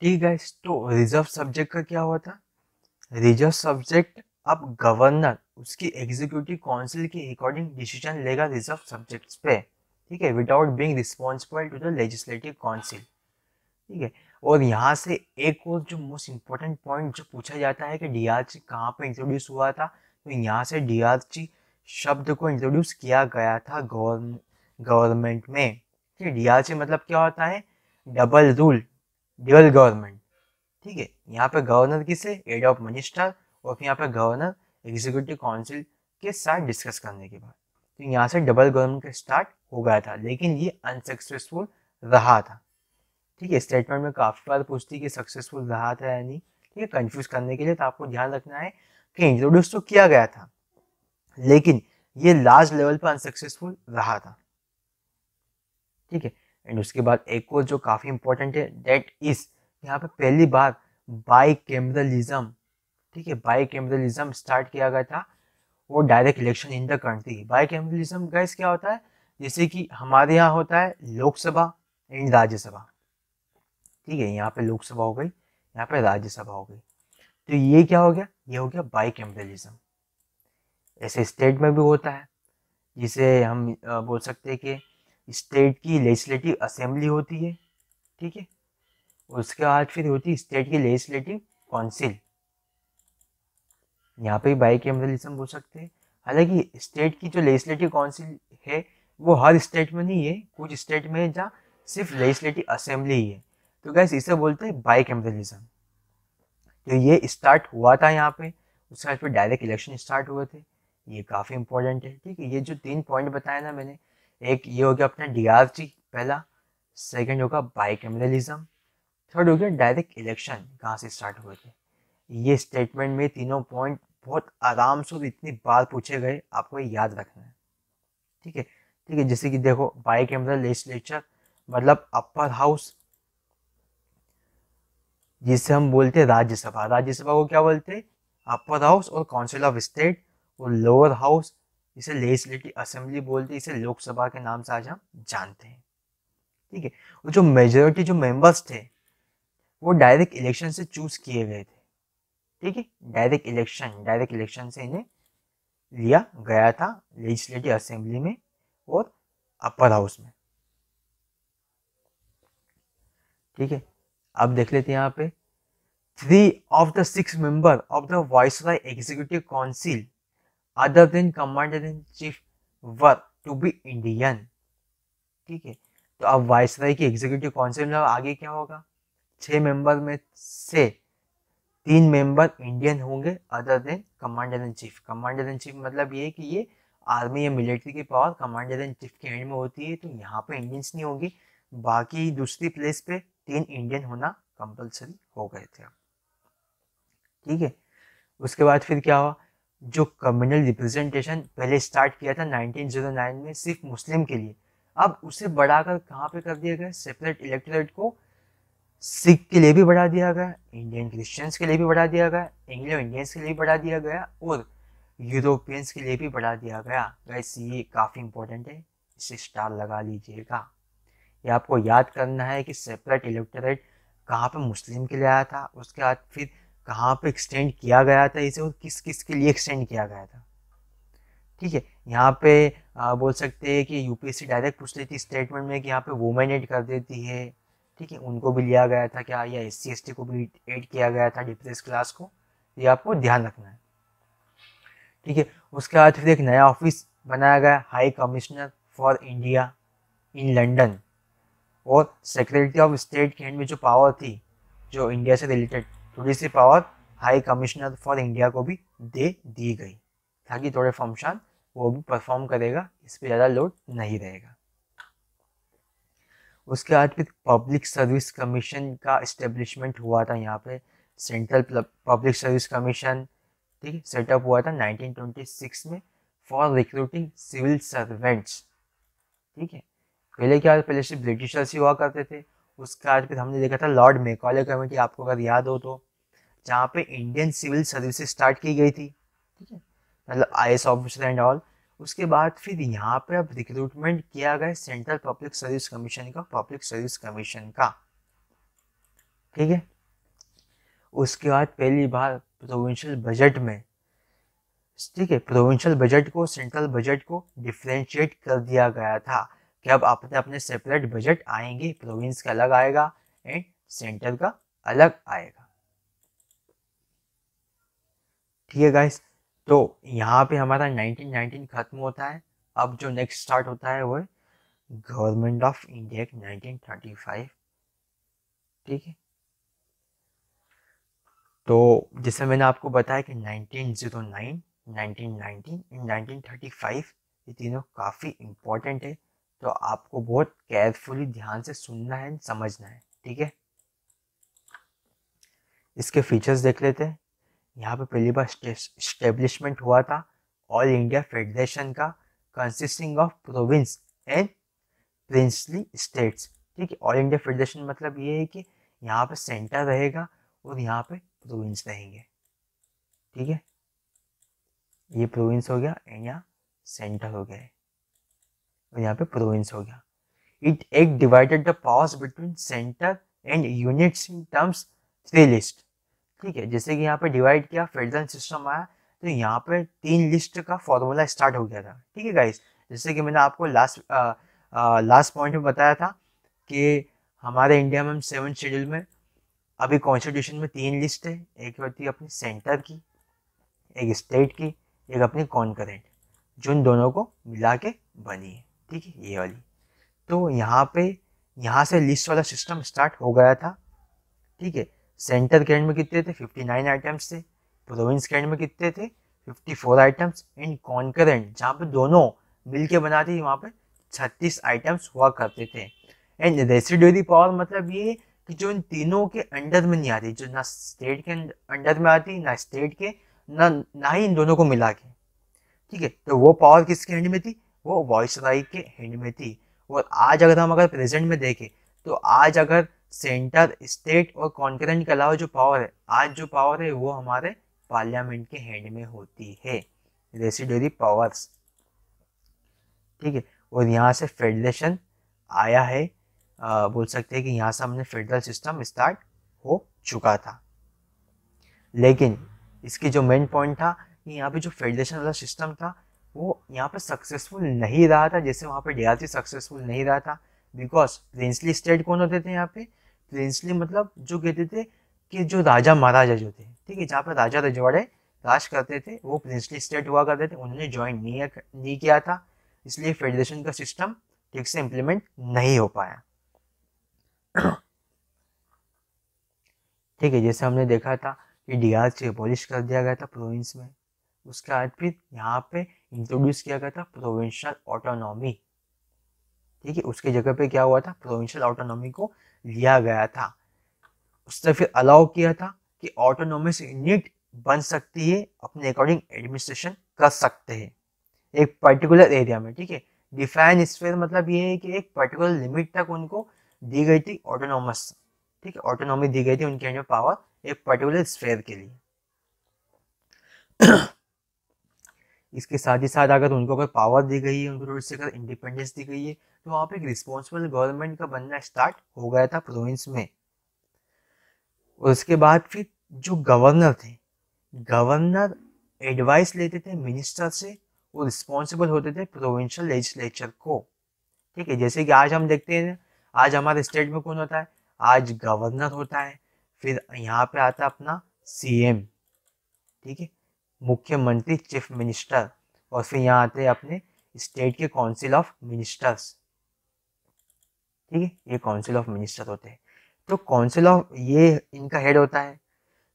ठीक है तो रिजर्व सब्जेक्ट का क्या हुआ था रिजर्व सब्जेक्ट अब गवर्नर उसकी एग्जीक्यूटिव काउंसिल के अकॉर्डिंग डिसीजन लेगा रिजर्व सब्जेक्ट्स पे ठीक है without being responsible to the legislative council ठीक है और यहाँ से एक और जो मोस्ट इंपॉर्टेंट पॉइंट जो पूछा जाता है कि डीआरसी कहाँ पर इंट्रोड्यूस हुआ था तो यहाँ से डीआरसी शब्द को इंट्रोड्यूस किया गया था गवर्नमेंट में ठीक डीआरसी मतलब क्या होता है डबल रूल ड्यूअल गवर्नमेंट ठीक है यहाँ पे गवर्नर किसे एड ऑफ मिनिस्टर और फिर यहाँ पे गवर्नर एग्जीक्यूटिव काउंसिल के साथ डिस्कस करने के बाद तो यहाँ से डबल गवर्नमेंट का स्टार्ट हो गया था लेकिन ये अनसक्सेसफुल रहा था ठीक है स्टेटमेंट में काफ़ी बार पूछती कि सक्सेसफुल रहा था या नहीं ठीक है कन्फ्यूज करने के लिए तो आपको ध्यान रखना है कि इंट्रोड्यूस तो किया गया था लेकिन ये लार्ज लेवल पर अनसक्सेसफुल रहा था ठीक है एंड उसके बाद एक और जो काफ़ी इंपॉर्टेंट है डेट इज यहाँ पे पहली बार बाई कैमरलिज्म ठीक है बाई कैमरलिज्म स्टार्ट किया गया था वो direct election in the country bicameralism guys क्या होता है जैसे कि हमारे यहाँ होता है लोकसभा एंड राज्यसभा ठीक है यहाँ पे लोकसभा हो गई यहाँ पे राज्यसभा हो गई तो ये क्या हो गया ये हो गया बाई कैमरलिज्म ऐसे स्टेट में भी होता है जिसे हम बोल सकते हैं कि स्टेट की लेजिस्लेटिव असेंबली होती है ठीक है उसके बाद फिर होती है स्टेट की लेजिस्लेटिव काउंसिल यहाँ पे बाई कैमरलिज्म बोल सकते हैं हालांकि स्टेट की जो लेजिस्लेटिव काउंसिल है वो हर स्टेट में नहीं है कुछ स्टेट में जहाँ सिर्फ लेजिस्लेटिव असेंबली ही है तो गैस इसे बोलते हैं बाई कैमरलिज्म तो ये स्टार्ट हुआ था यहाँ पे उसके बाद फिर डायरेक्ट इलेक्शन स्टार्ट हुए थे ये काफ़ी इंपॉर्टेंट है ठीक है ये जो तीन पॉइंट बताया ना मैंने एक ये हो गया अपना डी पहला सेकेंड होगा बाइकम्युनलिज्म थर्ड हो गया डायरेक्ट इलेक्शन कहाँ से स्टार्ट हुए थे ये स्टेटमेंट में तीनों पॉइंट बहुत आराम से इतनी बार पूछे गए आपको याद रखना है ठीक है ठीक है जैसे कि देखो बाई कैमरल लेजिस्लेचर मतलब अपर हाउस जिसे हम बोलते हैं राज्यसभा राज्यसभा को क्या बोलते हैं अपर हाउस और काउंसिल ऑफ स्टेट वो लोअर हाउस इसे लेजिस्लेटिव असेंबली बोलते हैं इसे लोकसभा के नाम से आज हम जानते हैं ठीक है और जो मेजोरिटी जो मेंबर्स थे वो डायरेक्ट इलेक्शन से चूज किए गए थे ठीक है डायरेक्ट इलेक्शन डायरेक्ट इलेक्शन से इन्हें लिया गया था लेजिस्लेटिव असेंबली में और अपर हाउस में ठीक है अब देख लेते हैं यहाँ पे three of the six member of the viceroy executive council other than commander in chief were to be Indian ठीक है तो अब वाइस राय की एग्जीक्यूटिव काउंसिल में आगे क्या होगा छह मेंबर में से तीन मेंबर इंडियन होंगे other than commander in chief commander in chief मतलब ये कि ये आर्मी या मिलिट्री की पावर कमांडर इन चीफ के हैंड में होती है तो यहाँ पे इंडियंस नहीं होगी बाकी दूसरी प्लेस पे तीन इंडियन होना कंपलसरी हो गए थे ठीक है उसके बाद फिर क्या हुआ जो कम्युनल रिप्रेजेंटेशन पहले स्टार्ट किया था 1909 में सिर्फ मुस्लिम के लिए अब उसे बढ़ाकर कहाँ पे कर दिया गया सेपरेट इलेक्टोरेट को सिख के लिए भी बढ़ा दिया गया इंडियन क्रिश्चियंस के लिए भी बढ़ा दिया गया एंग्लो इंडियंस के लिए भी बढ़ा दिया गया और यूरोपियंस के लिए भी बढ़ा दिया गया वैसे ये काफ़ी इंपॉर्टेंट है इसे स्टार लगा लीजिएगा ये आपको याद करना है कि सेपरेट इलेक्टोरेट कहाँ पर मुस्लिम के लिए आया था उसके बाद फिर कहाँ पे एक्सटेंड किया गया था इसे और किस किस के लिए एक्सटेंड किया गया था ठीक है यहाँ पे आ, बोल सकते हैं कि यूपीएससी डायरेक्ट पूछ लेती स्टेटमेंट में कि यहाँ पे वुमेन एड कर देती है ठीक है उनको भी लिया गया था क्या या एस सी को भी एड किया गया था डिप्रेस क्लास को ये आपको ध्यान रखना है ठीक है उसके बाद फिर एक नया ऑफिस बनाया गया high commissioner for India in London और सेक्रेटरी ऑफ स्टेट के हैंड में जो पावर थी जो इंडिया से रिलेटेड थोड़ी सी power high commissioner for India को भी दे दी गई ताकि थोड़े फंक्शन वो भी परफॉर्म करेगा इस पर ज़्यादा लोड नहीं रहेगा उसके बाद फिर पब्लिक सर्विस कमीशन का इस्टेब्लिशमेंट हुआ था यहाँ पे सेंट्रल पब्लिक सर्विस कमीशन ठीक है सेटअप हुआ था 1926 में फॉर रिक्रूटिंग सिविल सर्वेंट्स ठीक है पहले क्या पहले सिर्फ ब्रिटिशर्स ही हुआ करते थे उसके बाद फिर हमने देखा था लॉर्ड मेकॉले कमेटी आपको अगर याद हो तो जहाँ पे इंडियन सिविल सर्विस स्टार्ट की गई थी ठीक है मतलब I S officer and all उसके बाद फिर यहाँ पे अब रिक्रूटमेंट किया गया सेंट्रल पब्लिक सर्विस कमीशन का पब्लिक सर्विस कमीशन का ठीक है उसके बाद पहली बार प्रोविंशियल बजट में ठीक है प्रोविंशियल बजट को सेंट्रल बजट को डिफ्रेंशिएट कर दिया गया था कि अब अपने अपने सेपरेट बजट आएंगे प्रोविंस का अलग आएगा एंड सेंटर का अलग आएगा ठीक है गाइस तो यहाँ पे हमारा 1919 खत्म होता है अब जो नेक्स्ट स्टार्ट होता है वो गवर्नमेंट ऑफ इंडिया एक्ट 1935 ठीक है तो जैसे मैंने आपको बताया कि 1909, 1919, 1935 ये तीनों काफ़ी इम्पोर्टेंट है तो आपको बहुत केयरफुली ध्यान से सुनना है समझना है ठीक है इसके फीचर्स देख लेते हैं यहाँ पे पहली बार स्टेब्लिशमेंट हुआ था ऑल इंडिया फेडरेशन का consisting of province and princely states ठीक है ऑल इंडिया फेडरेशन मतलब ये है कि यहाँ पे सेंटर रहेगा और यहाँ पे प्रोविंस रहेंगे ठीक है ये प्रोविंस हो गया एंड यहाँ सेंटर हो गया और यहाँ पे प्रोविंस हो गया इट एक divided the powers between centre and units in terms three list ठीक है जैसे कि यहाँ पे डिवाइड किया फेडरल सिस्टम आया तो यहाँ पे तीन लिस्ट का फॉर्मूला स्टार्ट हो गया था ठीक है गाइस जैसे कि मैंने आपको लास्ट लास्ट पॉइंट में बताया था कि हमारे इंडिया में सेवन शेड्यूल में अभी कॉन्स्टिट्यूशन में तीन लिस्ट है एक होती है अपनी सेंटर की एक स्टेट की एक अपनी कॉन्करेंट जो इन दोनों को मिला के बनी है ठीक है ये वाली तो यहाँ पे यहाँ से लिस्ट वाला सिस्टम स्टार्ट हो गया था ठीक है सेंटर कैंड में कितने थे 59 आइटम्स थे प्रोविंस कैंड में कितने थे 54 आइटम्स एंड कॉन्करेंट जहाँ पे दोनों मिल के बनाते थे वहाँ पर 36 आइटम्स हुआ करते थे एंड रेसिडरी पावर मतलब ये कि जो इन तीनों के अंडर में नहीं आती जो ना स्टेट के अंडर में आती ना स्टेट के ना ना ही इन दोनों को मिला के ठीक है तो वो पावर किसके हैंड में थी वो वॉइस के हैंड में थी और आज अगर हम अगर प्रेजेंट में देखें तो आज अगर सेंटर स्टेट और कॉन्करेंट के अलावा जो पावर है आज जो पावर है वो हमारे पार्लियामेंट के हैंड में होती है रेसिडरी पावर्स ठीक है और यहाँ से फेडरेशन आया है आ, बोल सकते हैं कि यहाँ से हमने फेडरल सिस्टम स्टार्ट हो चुका था लेकिन इसकी जो मेन पॉइंट था कि यहाँ पे जो फेडरेशन वाला सिस्टम था वो यहाँ पे सक्सेसफुल नहीं रहा था जैसे वहाँ पे डीआरसी सक्सेसफुल नहीं रहा था बिकॉज प्रिंसली स्टेट कौन होते थे यहाँ पे प्रिंसली मतलब जो कहते थे कि जो राजा महाराजा जो थे ठीक है जहाँ पर राजा रजवाड़े राज करते थे वो प्रिंसली स्टेट हुआ करते थे उन्होंने ज्वाइन नहीं नहीं किया था इसलिए फेडरेशन का सिस्टम ठीक से इम्प्लीमेंट नहीं हो पाया ठीक है जैसे हमने देखा था कि डीआर से पॉलिश कर दिया गया था प्रोविंस में उसके बाद फिर यहाँ पे इंट्रोड्यूस किया गया था प्रोविंशियल ऑटोनॉमी ठीक है उसके जगह पे क्या हुआ था प्रोविंशियल ऑटोनॉमी को लिया गया था उसने फिर अलाउ किया था कि ऑटोनोमस यूनिट बन सकती है अपने अकॉर्डिंग एडमिनिस्ट्रेशन कर सकते हैं एक पर्टिकुलर एरिया में ठीक है डिफाइन स्पेयर मतलब ये है कि एक पर्टिकुलर लिमिट तक उनको दी गई थी ऑटोनोमस ठीक है ऑटोनॉमी दी गई थी उनके हैंड पावर एक पर्टिकुलर स्पेयर के लिए इसके साथ ही साथ अगर उनको अगर पावर दी गई है उनको थोड़ी सी अगर इंडिपेंडेंस दी गई है तो वहाँ पे एक रिस्पॉन्सिबल गवर्नमेंट का बनना स्टार्ट हो गया था प्रोविंस में और उसके बाद फिर जो गवर्नर थे गवर्नर एडवाइस लेते थे मिनिस्टर से और रिस्पॉन्सिबल होते थे प्रोविंशियल लेजिस्लेचर को ठीक है जैसे कि आज हम देखते हैं आज हमारे स्टेट में कौन होता है आज गवर्नर होता है फिर यहाँ पे आता अपना सीएम ठीक है मुख्यमंत्री चीफ मिनिस्टर और फिर यहाँ आते हैं अपने स्टेट के काउंसिल ऑफ मिनिस्टर्स ठीक है ये काउंसिल ऑफ मिनिस्टर होते हैं तो काउंसिल ऑफ ये इनका हेड होता है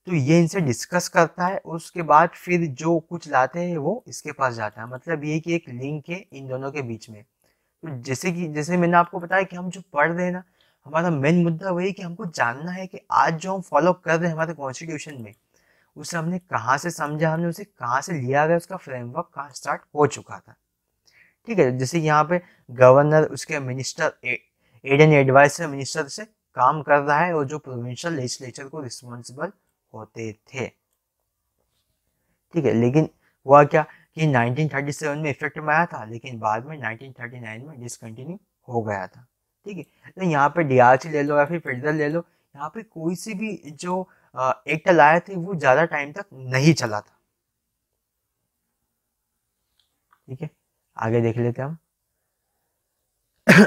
तो ये इनसे डिस्कस करता है और उसके बाद फिर जो कुछ लाते हैं वो इसके पास जाता है मतलब ये कि एक लिंक है इन दोनों के बीच में तो जैसे कि जैसे मैंने आपको बताया कि हम जो पढ़ रहे हैं ना हमारा मेन मुद्दा वही कि हमको जानना है कि आज जो हम फॉलो कर रहे हैं हमारे कॉन्स्टिट्यूशन में उसे हमने कहाँ से समझा हमने उसे कहाँ से लिया गया उसका फ्रेमवर्क कहाँ स्टार्ट हो चुका था ठीक है जैसे यहाँ पे गवर्नर उसके minister aid and advice minister से काम कर रहा है और जो प्रोविंशियल लेजिस्लेचर को रिस्पॉन्सिबल होते थे ठीक है लेकिन हुआ क्या कि 1937 में इफेक्ट में आया था लेकिन बाद में 1939 में डिसकंटिन्यू हो गया था ठीक है तो यहाँ पे डीआरसी ले लो या फिर फेडरल ले लो यहाँ पे कोई सी भी जो एक तो लाए थे वो ज़्यादा टाइम तक नहीं चला था ठीक है आगे देख लेते हम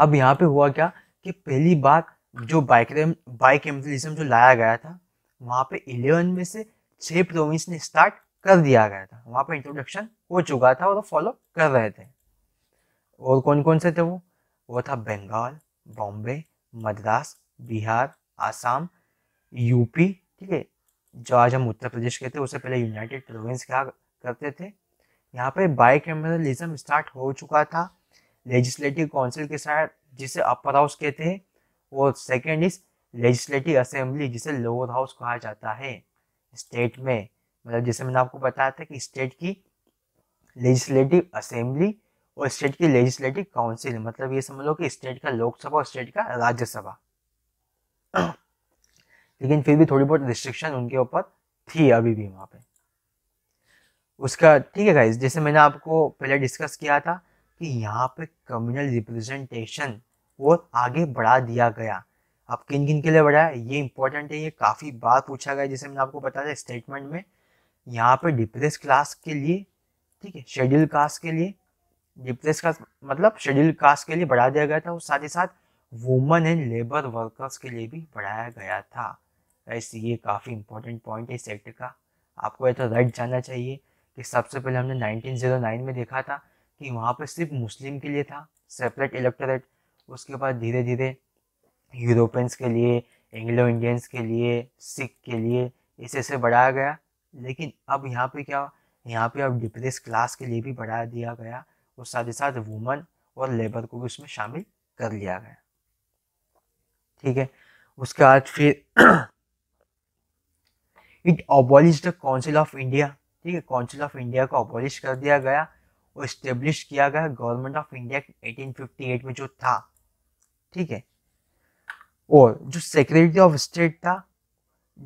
अब यहाँ पे हुआ क्या कि पहली बार जो बाइक बाइक एम्पलिज्म जो लाया गया था वहां पे इलेवन में से छह प्रोविंस ने स्टार्ट कर दिया गया था वहां पे इंट्रोडक्शन हो चुका था और फॉलो कर रहे थे और कौन कौन से थे वो वो था बंगाल बॉम्बे मद्रास बिहार आसाम यूपी ठीक है जो आज हम उत्तर प्रदेश कहते हैं उससे पहले यूनाइटेड प्रोविंस कहा करते थे यहाँ पे बाई कैमरलिज्म स्टार्ट हो चुका था लेजिस्लेटिव काउंसिल के साथ जिसे अपर हाउस कहते हैं वो सेकेंड इज लेजिस्लेटिव असेंबली जिसे लोअर हाउस कहा जाता है स्टेट में मतलब जैसे मैंने आपको बताया था कि स्टेट की लेजिस्लेटिव असेंबली और स्टेट की लेजिस्लेटिव काउंसिल मतलब ये समझ लो कि स्टेट का लोकसभा और स्टेट का राज्यसभा हाँ। लेकिन फिर भी थोड़ी बहुत रिस्ट्रिक्शन उनके ऊपर थी अभी भी वहाँ पे उसका ठीक है गाइज जैसे मैंने आपको पहले डिस्कस किया था कि यहाँ पे कम्युनल रिप्रेजेंटेशन को आगे बढ़ा दिया गया अब किन किन के लिए बढ़ाया ये इंपॉर्टेंट है ये काफ़ी बार पूछा गया जैसे मैंने आपको बताया स्टेटमेंट में यहाँ पे डिप्रेस क्लास के लिए ठीक है शेड्यूल कास्ट के लिए डिप्रेस कास्ट मतलब शेड्यूल कास्ट के लिए बढ़ा दिया गया था और साथ ही साथ वुमन एंड लेबर वर्कर्स के लिए भी बढ़ाया गया था ऐसे ये काफ़ी इंपॉर्टेंट पॉइंट है इस एक्ट का आपको ये तो राइट जानना चाहिए कि सबसे पहले हमने 1909 में देखा था कि वहाँ पर सिर्फ मुस्लिम के लिए था सेपरेट इलेक्टोरेट उसके बाद धीरे धीरे यूरोपियंस के लिए एंग्लो इंडियंस के लिए सिख के लिए इसे से बढ़ाया गया लेकिन अब यहाँ पे क्या यहाँ पे अब डिप्रेस क्लास के लिए भी बढ़ा दिया गया और साथ ही साथ वुमन और लेबर को भी उसमें शामिल कर लिया गया ठीक है उसके बाद फिर it abolish the Council of India ठीक है काउंसिल ऑफ इंडिया को अबॉलिश कर दिया गया और इस्टेब्लिश किया गया गवर्नमेंट ऑफ इंडिया एट में जो था ठीक है और जो सेक्रेटरी ऑफ स्टेट था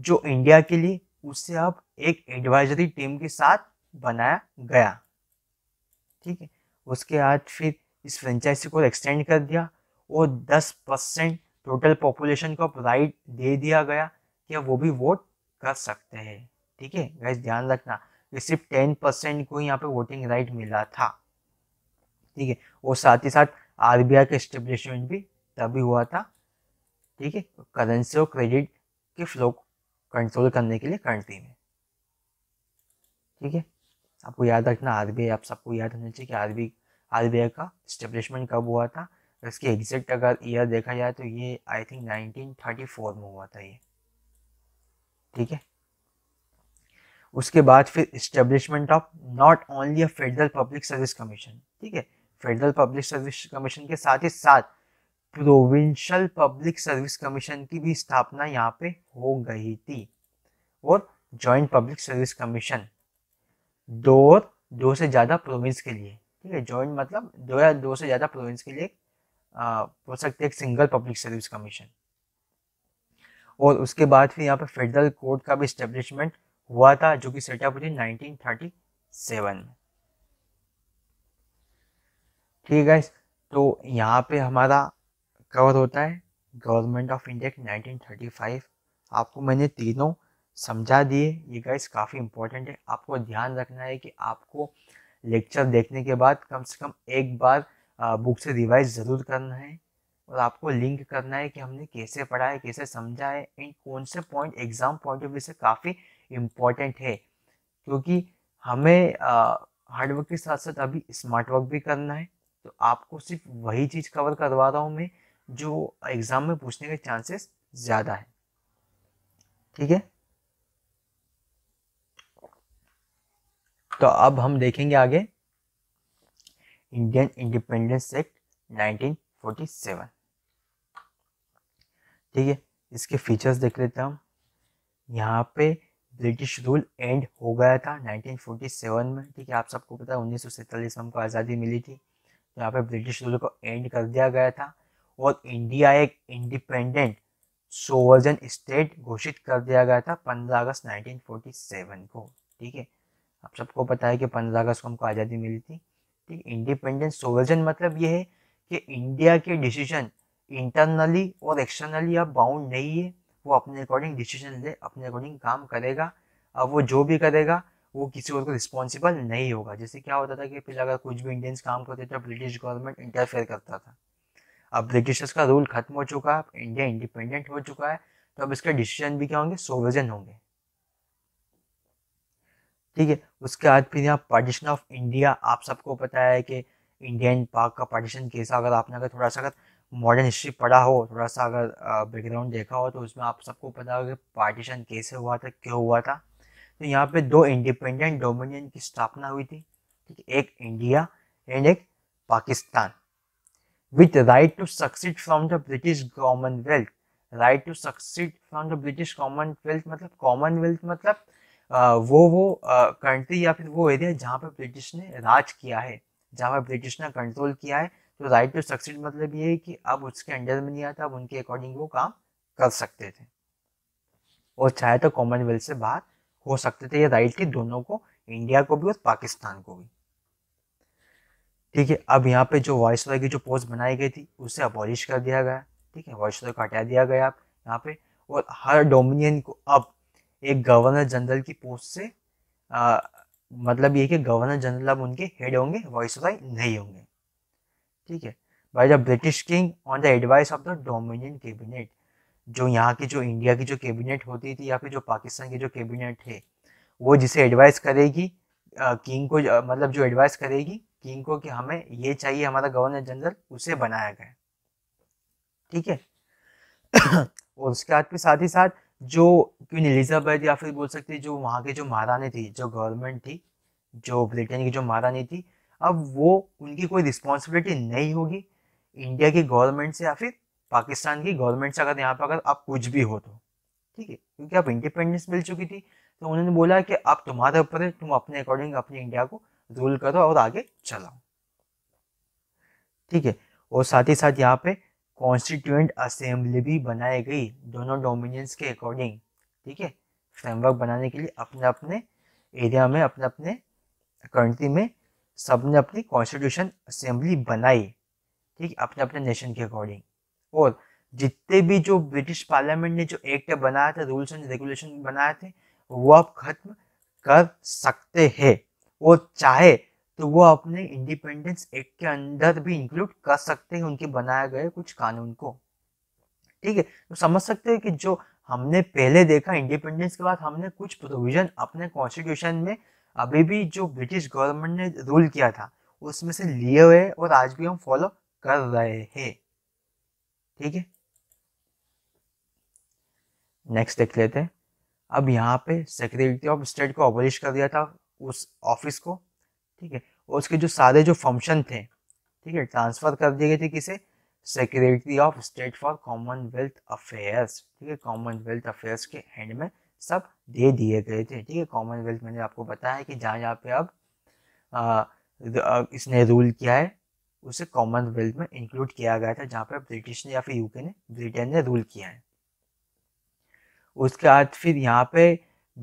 जो इंडिया के लिए उससे अब एक एडवाइजरी टीम के साथ बनाया गया ठीक है उसके बाद फिर इस फ्रेंचाइजी को एक्सटेंड कर दिया और दस परसेंट टोटल पॉपुलेशन को राइट दे दिया गया कि वो भी वोट कर सकते हैं ठीक है गैस ध्यान रखना कि सिर्फ टेन परसेंट को यहाँ पे वोटिंग राइट मिला था ठीक है और साथ ही साथ आरबीआई का स्टेब्लिशमेंट भी तभी हुआ था ठीक है करेंसी और क्रेडिट के फ्लो कंट्रोल करने के लिए कंट्री में ठीक है आपको याद रखना आरबीआई आप सबको याद रखना चाहिए कि आरबीआई आरबीआई का स्टेब्लिशमेंट कब हुआ था और इसकी एग्जैक्ट अगर ईयर देखा जाए तो ये आई थिंक 1934 में हुआ था ये ठीक है उसके बाद फिर establishment of not only a federal public service commission ठीक है फेडरल पब्लिक सर्विस कमीशन के साथ ही साथ प्रोविंशियल पब्लिक सर्विस कमीशन की भी स्थापना यहाँ पे हो गई थी और जॉइंट पब्लिक सर्विस कमीशन दो और दो से ज़्यादा प्रोविंस के लिए ठीक है जॉइंट मतलब दो या दो से ज़्यादा प्रोविंस के लिए हो सकती है एक सिंगल पब्लिक सर्विस कमीशन और उसके बाद फिर यहाँ पे फेडरल कोर्ट का भी स्टेब्लिशमेंट हुआ था जो कि सेटअप हुई थी 1937 में ठीक है तो यहाँ पे हमारा कवर होता है गवर्नमेंट ऑफ इंडिया की 1935 आपको मैंने तीनों समझा दिए ये गाइस काफ़ी इंपॉर्टेंट है आपको ध्यान रखना है कि आपको लेक्चर देखने के बाद कम से कम एक बार बुक से रिवाइज ज़रूर करना है और आपको लिंक करना है कि हमने कैसे पढ़ा है कैसे समझा है एंड कौन से point exam point of view से काफ़ी इम्पॉर्टेंट है क्योंकि हमें हार्डवर्क के साथ साथ अभी स्मार्ट वर्क भी करना है तो आपको सिर्फ वही चीज़ कवर करवा रहा हूँ मैं जो एग्ज़ाम में पूछने के चांसेस ज़्यादा है ठीक है तो अब हम देखेंगे आगे इंडियन इंडिपेंडेंस एक्ट 1947 ठीक है इसके फीचर्स देख हैं हूँ यहाँ पे ब्रिटिश रूल एंड हो गया था 1947 में ठीक है आप सबको पता है उन्नीस में हमको आज़ादी मिली थी तो यहाँ पे ब्रिटिश रूल को एंड कर दिया गया था और इंडिया एक इंडिपेंडेंट सोवर्जन स्टेट घोषित कर दिया गया था 15 अगस्त 1947 को ठीक है आप सबको पता है कि 15 अगस्त को हमको आज़ादी मिली थी कि इंडिपेंडेंट सोवर्जन मतलब ये है कि इंडिया के डिसीजन इंटरनली और एक्सटर्नली अब बाउंड नहीं है वो अपने अकॉर्डिंग डिसीजन ले अपने अकॉर्डिंग काम करेगा अब वो जो भी करेगा वो किसी और को रिस्पॉन्सिबल नहीं होगा जैसे क्या होता था कि फिर अगर कुछ भी इंडियंस काम करते थे ब्रिटिश गवर्नमेंट इंटरफेयर करता था अब ब्रिटिशर्स का रूल खत्म हो चुका है इंडिया इंडिपेंडेंट हो चुका है तो अब इसके डिसीजन भी क्या होंगे सोवर्जन होंगे ठीक है उसके बाद फिर यहाँ पार्टीशन ऑफ इंडिया आप सबको पता है कि इंडियन पाक का पार्टीशन कैसा अगर आपने अगर थोड़ा सा अगर मॉडर्न हिस्ट्री पढ़ा हो थोड़ा सा अगर बैकग्राउंड देखा हो तो उसमें आप सबको पता होगा कि पार्टीशन कैसे हुआ था क्यों हुआ था तो यहाँ पे दो इंडिपेंडेंट डोमिनियन की स्थापना हुई थी ठीक है एक इंडिया एंड एक Pakistan with right to succeed from the British Commonwealth right to succeed from the British Commonwealth मतलब कॉमनवेल्थ मतलब वो वो कंट्री या फिर वो एरिया जहाँ पर ब्रिटिश ने राज किया है जहाँ पर ब्रिटिश ने कंट्रोल किया है तो राइट टू सक्सेड मतलब ये है कि अब उसके अंडर में नहीं आता अब उनके अकॉर्डिंग वो काम कर सकते थे और चाहे तो कॉमनवेल्थ से बाहर हो सकते थे ये राइट थी दोनों को इंडिया को भी और पाकिस्तान को भी ठीक है अब यहाँ पे जो वॉइस की जो पोस्ट बनाई गई थी उसे अबॉलिश कर दिया गया ठीक है वॉइस को हटा दिया गया अब यहाँ पे और हर डोमिनियन को अब एक गवर्नर जनरल की पोस्ट से आ, मतलब ये कि गवर्नर जनरल अब उनके हेड होंगे वॉइस वॉइसराय नहीं होंगे ठीक है by the British king on the advice of the dominion cabinet जो यहाँ की जो इंडिया की जो कैबिनेट होती थी या फिर जो पाकिस्तान की जो कैबिनेट है वो जिसे एडवाइस करेगी किंग को मतलब जो एडवाइस करेगी किंग को कि हमें ये चाहिए हमारा गवर्नर जनरल उसे बनाया गया ठीक है और उसके बाद भी साथ ही साथ जो क्वीन एलिजाबेथ या फिर बोल सकते जो वहाँ के जो महारानी थी जो गवर्नमेंट थी जो ब्रिटेन की जो महारानी थी अब वो उनकी कोई रिस्पॉन्सिबिलिटी नहीं होगी इंडिया की गवर्नमेंट से या फिर पाकिस्तान की गवर्नमेंट से अगर यहाँ पर अगर आप कुछ भी हो तो ठीक है क्योंकि आप इंडिपेंडेंस मिल चुकी थी तो उन्होंने बोला कि आप तुम्हारे ऊपर है तुम अपने अकॉर्डिंग अपने इंडिया को रूल करो और आगे चलाओ ठीक है और साथ ही साथ यहाँ पे कॉन्स्टिट्यूंट असेंबली भी बनाई गई दोनों डोमिनियंस के अकॉर्डिंग ठीक है फ्रेमवर्क बनाने के लिए अपने अपने एरिया में अपने अपने कंट्री में सब ने अपनी कॉन्स्टिट्यूशन असेंबली बनाई ठीक अपने अपने नेशन के अकॉर्डिंग और जितने भी जो ब्रिटिश पार्लियामेंट ने जो एक्ट बनाया था रूल्स एंड रेगुलेशन बनाए थे वो आप खत्म कर सकते हैं और चाहे तो वो अपने इंडिपेंडेंस एक्ट के अंदर भी इंक्लूड कर सकते हैं उनके बनाए गए कुछ कानून को ठीक है तो समझ सकते हैं कि जो हमने पहले देखा इंडिपेंडेंस के बाद हमने कुछ प्रोविजन अपने कॉन्स्टिट्यूशन में अभी भी जो ब्रिटिश गवर्नमेंट ने रूल किया था उसमें से लिए हुए और आज भी हम फॉलो कर रहे हैं ठीक है नेक्स्ट देख लेते हैं अब यहाँ पे सेक्रेटरी ऑफ स्टेट को अबोलिश कर दिया था उस ऑफिस को ठीक है और उसके जो सारे जो फंक्शन थे ठीक है ट्रांसफर कर दिए गए थे किसे secretary of state for Commonwealth affairs ठीक है कॉमनवेल्थ अफेयर्स के हैंड में सब दे दिए गए थे ठीक है कॉमनवेल्थ मैंने आपको बताया कि जहाँ जहाँ पे अब आ, इसने रूल किया है उसे कॉमनवेल्थ में इंक्लूड किया गया था जहाँ पे ब्रिटिश ने या फिर यूके ने ब्रिटेन ने रूल किया है उसके बाद फिर यहाँ पे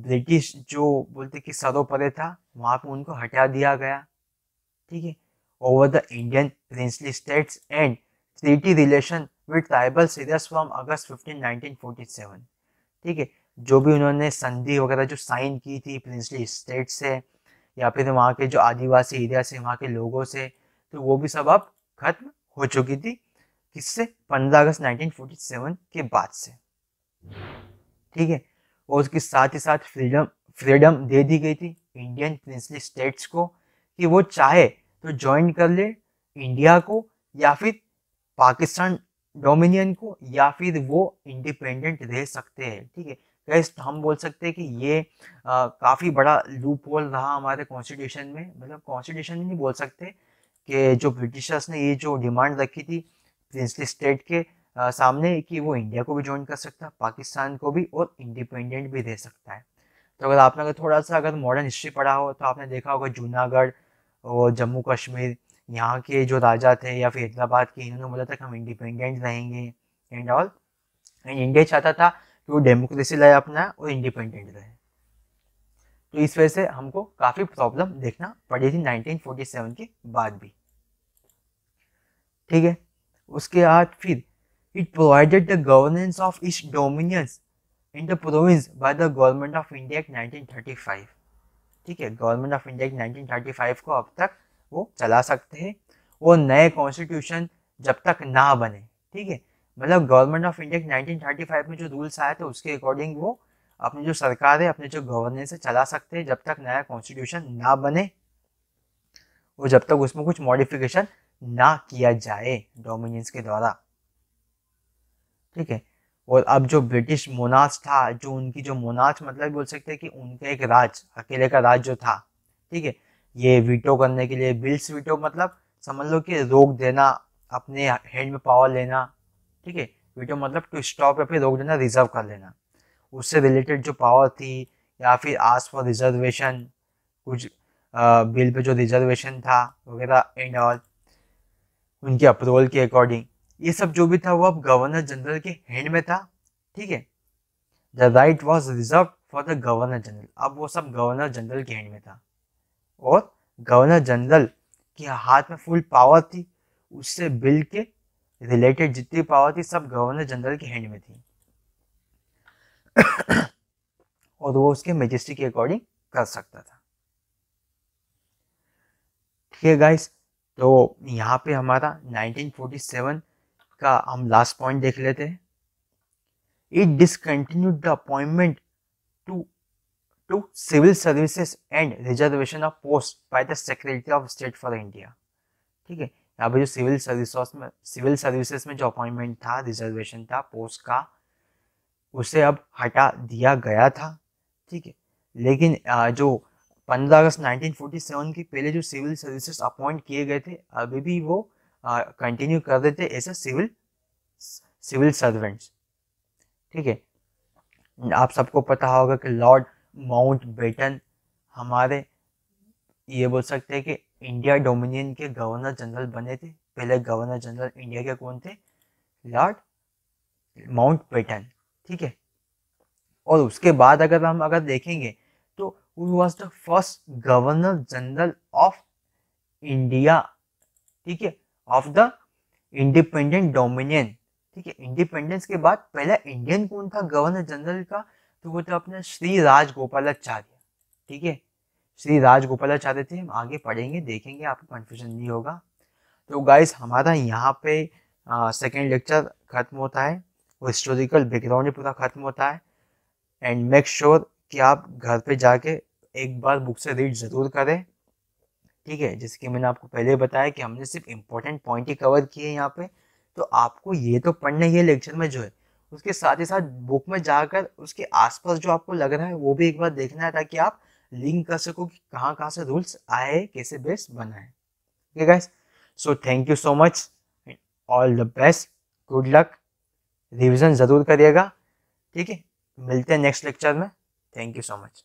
ब्रिटिश जो बोलते कि सरोपरे था वहाँ पे उनको हटा दिया गया ठीक है over the Indian princely states and treaty relation with tribal areas from August 15 1947 ठीक है जो भी उन्होंने संधि वगैरह जो साइन की थी प्रिंसली स्टेट से या फिर वहाँ के जो आदिवासी एरिया से वहाँ के लोगों से तो वो भी सब अब खत्म हो चुकी थी किससे पंद्रह अगस्त 1947 के बाद से ठीक है और उसके साथ ही साथ फ्रीडम फ्रीडम दे दी गई थी इंडियन प्रिंसली स्टेट्स को कि वो चाहे तो ज्वाइन कर ले इंडिया को या फिर पाकिस्तान डोमिनियन को या फिर वो इंडिपेंडेंट रह सकते हैं ठीक है गैस हम बोल सकते हैं कि ये काफ़ी बड़ा लूप होल रहा हमारे कॉन्स्टिट्यूशन में मतलब कॉन्स्टिट्यूशन नहीं बोल सकते कि जो ब्रिटिशर्स ने ये जो डिमांड रखी थी प्रिंसली स्टेट के आ, सामने कि वो इंडिया को भी ज्वाइन कर सकता है पाकिस्तान को भी और इंडिपेंडेंट भी दे सकता है तो अगर आपने अगर थोड़ा सा अगर मॉडर्न हिस्ट्री पढ़ा हो तो आपने देखा होगा जूनागढ़ और जम्मू कश्मीर यहाँ के जो राजा थे या फिर हैदराबाद के इन्होंने बोला था कि हम इंडिपेंडेंट रहेंगे एंड ऑल एंड इंडिया चाहता था कि वो डेमोक्रेसी लाए अपना और इंडिपेंडेंट रहे तो इस वजह से हमको काफ़ी प्रॉब्लम देखना पड़ी थी 1947 के बाद भी ठीक है उसके बाद फिर it provided the governance of these dominions in the province by the Government of India Act 1935 ठीक है गवर्नमेंट ऑफ इंडिया की फाइव को अब तक वो चला सकते हैं वो नए कॉन्स्टिट्यूशन जब तक ना बने ठीक है मतलब गवर्नमेंट ऑफ इंडिया की फाइव में जो रूल्स आए थे उसके अकॉर्डिंग वो अपनी जो सरकार है अपने जो गवर्नेंस है चला सकते हैं जब तक नया कॉन्स्टिट्यूशन ना बने और जब तक उसमें कुछ मॉडिफिकेशन ना किया जाए डोमिनियंस के द्वारा ठीक है और अब जो ब्रिटिश मोनास था जो उनकी जो मोनास मतलब बोल सकते हैं कि उनका एक राज अकेले का राज जो था ठीक है ये वीटो करने के लिए बिल्स वीटो मतलब समझ लो कि रोक देना अपने हैंड में पावर लेना ठीक है वीटो मतलब टू स्टॉप या फिर रोक देना रिजर्व कर लेना उससे रिलेटेड जो पावर थी या फिर आज फॉर रिजर्वेशन कुछ बिल पे जो रिजर्वेशन था वगैरह एंड ऑल उनके अप्रूवल के अकॉर्डिंग ये सब जो भी था वो अब गवर्नर जनरल के हैंड में था ठीक है the right was reserve for the governor general अब वो सब गवर्नर जनरल के हैंड में था और गवर्नर जनरल के हाथ में फुल पावर थी उससे बिल के रिलेटेड जितनी पावर थी सब गवर्नर जनरल के हैंड में थी और वो उसके मजिस्ट्री के अकॉर्डिंग कर सकता था ठीक है गाइस तो यहाँ पे हमारा 1947 का हम लास्ट पॉइंट देख लेते हैं it discontinued the appointment to to civil services and reservation of post by the secretary of state for India ठीक है यहाँ पे जो सिविल सर्विस में सिविल सर्विसेज में जो अपॉइंटमेंट था रिजर्वेशन था पोस्ट का उसे अब हटा दिया गया था ठीक है लेकिन जो 15 अगस्त 1947 के पहले जो सिविल सर्विसेज अपॉइंट किए गए थे अभी भी वो कंटिन्यू कर देते as a civil civil servants ठीक है आप सबको पता होगा कि लॉर्ड माउंट बेटन हमारे ये बोल सकते हैं कि इंडिया डोमिनियन के गवर्नर जनरल बने थे पहले गवर्नर जनरल इंडिया के कौन थे लॉर्ड माउंट बेटन ठीक है और उसके बाद अगर हम अगर देखेंगे तो was the first governor general of India ठीक है ऑफ द इंडिपेंडेंट डोमिनियन ठीक है इंडिपेंडेंस के बाद पहला इंडियन कौन था गवर्नर जनरल का तो वो था अपना श्री राजगोपालाचार्य ठीक है श्री राजगोपालाचार्य थे हम आगे पढ़ेंगे देखेंगे आपको कन्फ्यूजन नहीं होगा तो गाइस हमारा यहाँ पे सेकेंड लेक्चर खत्म होता है वो हिस्टोरिकल बैकग्राउंड पूरा खत्म होता है एंड मेक श्योर कि आप घर पे जाके एक बार बुक से रीड ज़रूर करें ठीक है जैसे कि मैंने आपको पहले बताया कि हमने सिर्फ इम्पोर्टेंट पॉइंट ही कवर किए यहाँ पे तो आपको ये तो पढ़ना ही है लेक्चर में जो है उसके साथ ही साथ बुक में जाकर उसके आसपास जो आपको लग रहा है वो भी एक बार देखना है ताकि आप लिंक कर सको कि कहाँ कहाँ से रूल्स आए कैसे बेस बना है ठीक है guys so thank you so much all the best good luck revision ज़रूर करिएगा ठीक है मिलते हैं नेक्स्ट लेक्चर में थैंक यू सो मच